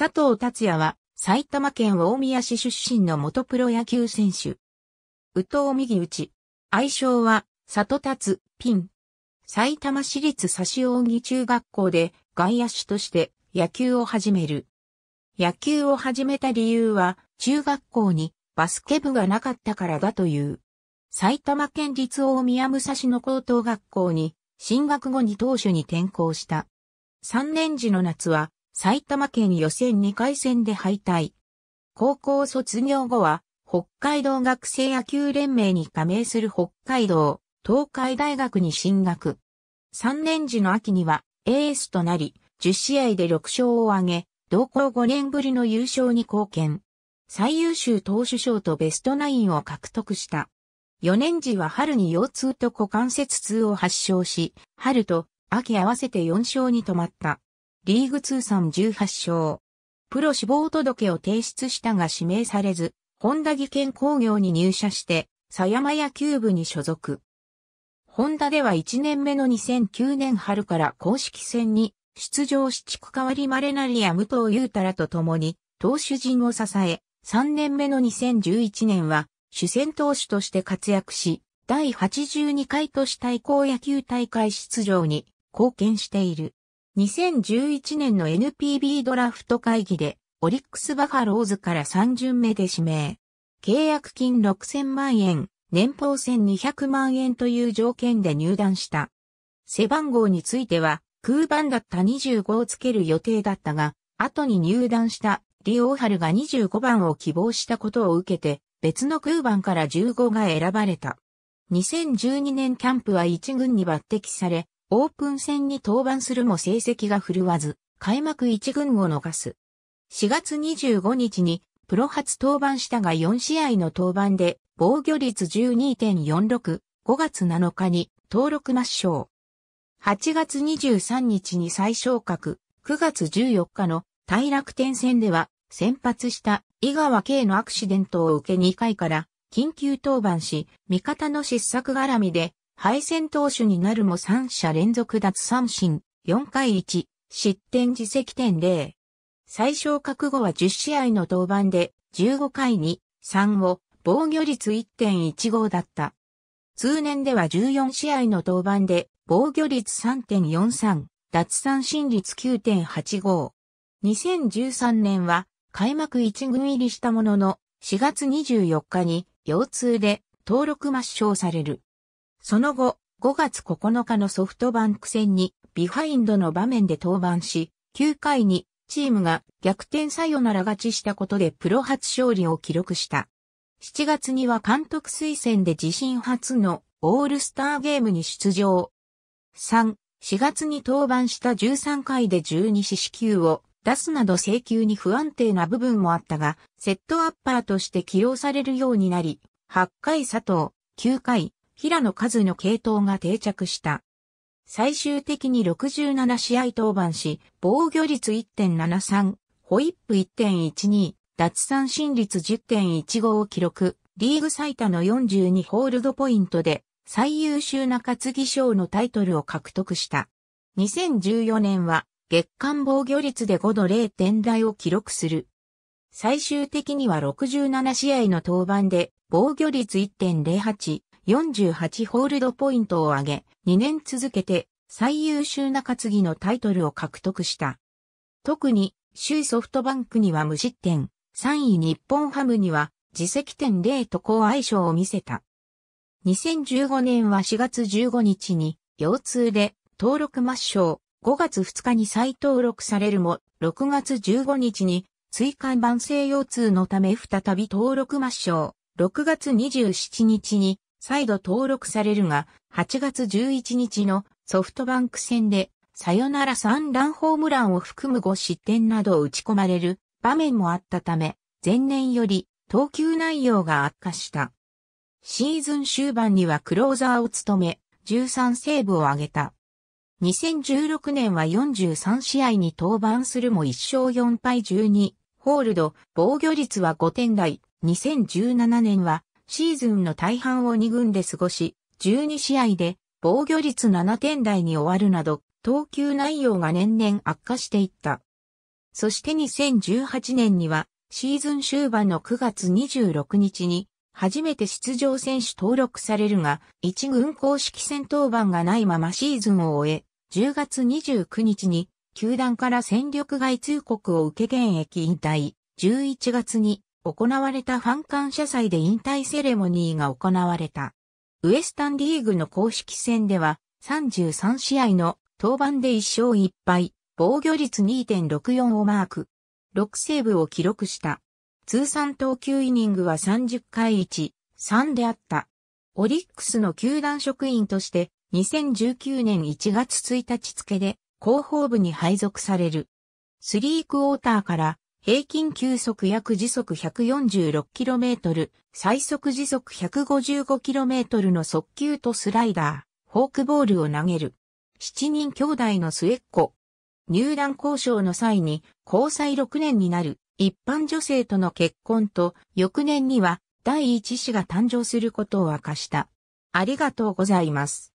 佐藤達也は埼玉県大宮市出身の元プロ野球選手。宇藤右打愛称は、里達、ピン。埼玉市立志扇中学校で外野手として野球を始める。野球を始めた理由は、中学校にバスケ部がなかったからだという。埼玉県立大宮武蔵野高等学校に進学後に当初に転校した。3年時の夏は埼玉県予選2回戦で敗退。高校卒業後は、北海道学生野球連盟に加盟する北海道、東海大学に進学。3年時の秋には、エースとなり、10試合で6勝を挙げ、同校5年ぶりの優勝に貢献。最優秀投手賞とベストナインを獲得した。4年時は春に腰痛と股関節痛を発症し、春と秋合わせて4勝に止まった。リーグ通算18勝。プロ志望届を提出したが指名されず、本田技研工業に入社して、狭山野球部に所属。ホンダでは1年目の2009年春から公式戦に出場し地区代わりマレナリや武藤優太らと共に投手陣を支え、3年目の2011年は主戦投手として活躍し、第82回都市対抗野球大会出場に貢献している。2011年の NPB ドラフト会議で、オリックスバファローズから3巡目で指名。契約金6000万円、年俸1200万円という条件で入団した。背番号については、空番だった25をつける予定だったが、後に入団したリオーハルが25番を希望したことを受けて、別の空番から15が選ばれた。2012年キャンプは1軍に抜擢され、オープン戦に登板するも成績が振るわず、開幕一軍を逃す。4月25日にプロ初登板したが4試合の登板で防御率12.46、5月7日に登録抹消。8月23日に再昇格、9月14日の大楽天戦では先発した井川慶のアクシデントを受け2回から緊急登板し、味方の失策絡みで敗戦投手になるも3者連続脱三振、4回1、失点自責点0。最小覚悟は10試合の登板で15回2、3を防御率1.15だった。通年では14試合の登板で防御率3.43、脱三振率9.85。2013年は開幕1軍入りしたものの4月24日に腰痛で登録抹消される。その後、5月9日のソフトバンク戦にビハインドの場面で登板し、9回にチームが逆転サヨナラ勝ちしたことでプロ初勝利を記録した。7月には監督推薦で自身初のオールスターゲームに出場。3、4月に登板した13回で12四死球を出すなど請求に不安定な部分もあったが、セットアッパーとして起用されるようになり、8回佐藤、9回、平野和の系統が定着した。最終的に67試合登板し、防御率1.73、ホイップ1.12、脱三振率10.15を記録、リーグ最多の42ホールドポイントで、最優秀中継ぎ賞のタイトルを獲得した。2014年は、月間防御率で5度0点台を記録する。最終的には67試合の登板で、防御率1.08、48ホールドポイントを挙げ、2年続けて最優秀中継ぎのタイトルを獲得した。特に、首位ソフトバンクには無失点、3位日本ハムには自責点0と好相性を見せた。2015年は4月15日に腰痛で登録抹消、5月2日に再登録されるも、6月15日に追加慢性腰痛のため再び登録抹消、6月27日に再度登録されるが、8月11日のソフトバンク戦で、サヨナラ3ランホームランを含む5失点などを打ち込まれる場面もあったため、前年より投球内容が悪化した。シーズン終盤にはクローザーを務め、13セーブを挙げた。2016年は43試合に登板するも1勝4敗12、ホールド、防御率は5点台。2017年はシーズンの大半を2軍で過ごし、12試合で防御率7点台に終わるなど、投球内容が年々悪化していった。そして2018年には、シーズン終盤の9月26日に、初めて出場選手登録されるが、1軍公式戦闘番がないままシーズンを終え、10月29日に、球団から戦力外通告を受け現役引退、11月に行われたファン感謝祭で引退セレモニーが行われた。ウエスタンリーグの公式戦では33試合の登板で1勝1敗、防御率2.64をマーク。6セーブを記録した。通算投球イニングは30回1、3であった。オリックスの球団職員として2019年1月1日付で広報部に配属される。スリークォーターから平均球速約時速 146km、最速時速 155km の速球とスライダー、フォークボールを投げる。7人兄弟の末っ子。入団交渉の際に交際6年になる一般女性との結婚と翌年には第一子が誕生することを明かした。ありがとうございます。